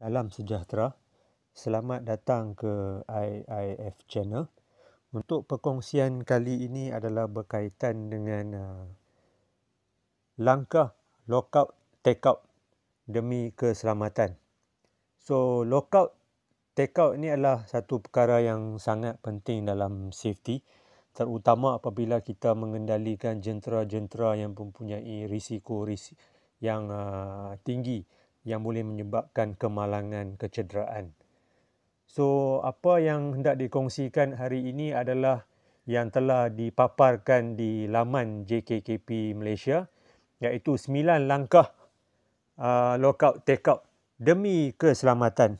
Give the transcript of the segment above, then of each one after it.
Salam sejahtera. Selamat datang ke IIF channel. Untuk perkongsian kali ini adalah berkaitan dengan uh, langkah lockout out demi keselamatan. So, lockout out ini adalah satu perkara yang sangat penting dalam safety terutama apabila kita mengendalikan jentera-jentera yang mempunyai risiko, risiko yang uh, tinggi yang boleh menyebabkan kemalangan, kecederaan. So, apa yang hendak dikongsikan hari ini adalah yang telah dipaparkan di laman JKKP Malaysia iaitu 9 langkah uh, lockout take out demi keselamatan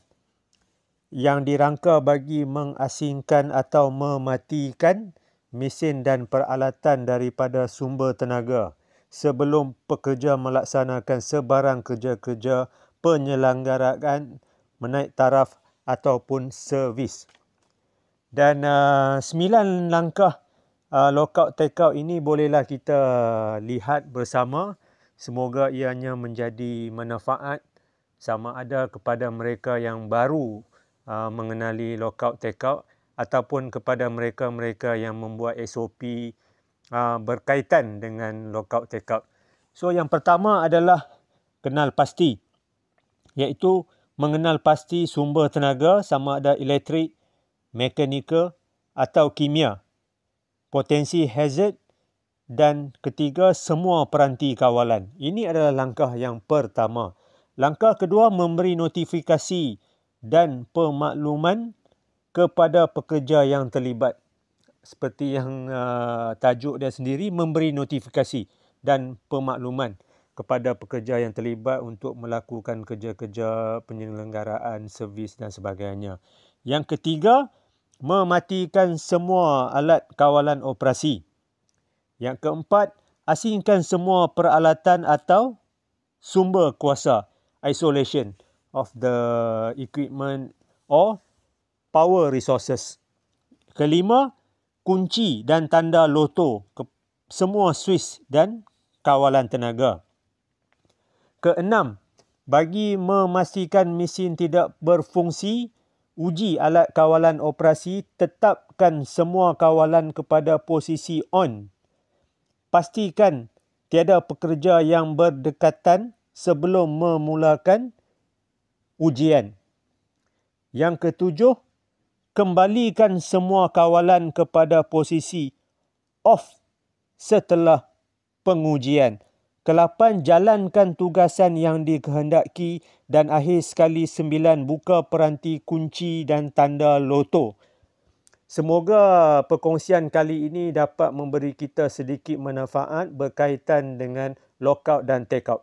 yang dirangka bagi mengasingkan atau mematikan mesin dan peralatan daripada sumber tenaga sebelum pekerja melaksanakan sebarang kerja-kerja penyelenggaraan menaik taraf ataupun servis. Dan uh, sembilan langkah uh, lockout take out ini bolehlah kita lihat bersama. Semoga ianya menjadi manfaat sama ada kepada mereka yang baru uh, mengenali lockout take out ataupun kepada mereka-mereka yang membuat SOP Ah, berkaitan dengan lockout takeout. So yang pertama adalah kenal pasti iaitu mengenal pasti sumber tenaga sama ada elektrik, mekanikal atau kimia, potensi hazard dan ketiga semua peranti kawalan. Ini adalah langkah yang pertama. Langkah kedua memberi notifikasi dan pemakluman kepada pekerja yang terlibat seperti yang uh, tajuk dia sendiri memberi notifikasi dan pemakluman kepada pekerja yang terlibat untuk melakukan kerja-kerja penyelenggaraan servis dan sebagainya. Yang ketiga, mematikan semua alat kawalan operasi. Yang keempat, asingkan semua peralatan atau sumber kuasa isolation of the equipment or power resources. Kelima, kunci dan tanda loto ke semua Swiss dan kawalan tenaga. Keenam, bagi memastikan mesin tidak berfungsi, uji alat kawalan operasi tetapkan semua kawalan kepada posisi on. Pastikan tiada pekerja yang berdekatan sebelum memulakan ujian. Yang ketujuh, kembalikan semua kawalan kepada posisi off setelah pengujian. Kelapan, jalankan tugasan yang dikehendaki dan akhir sekali sembilan, buka peranti kunci dan tanda loto. Semoga perkongsian kali ini dapat memberi kita sedikit manfaat berkaitan dengan lockout dan takeout.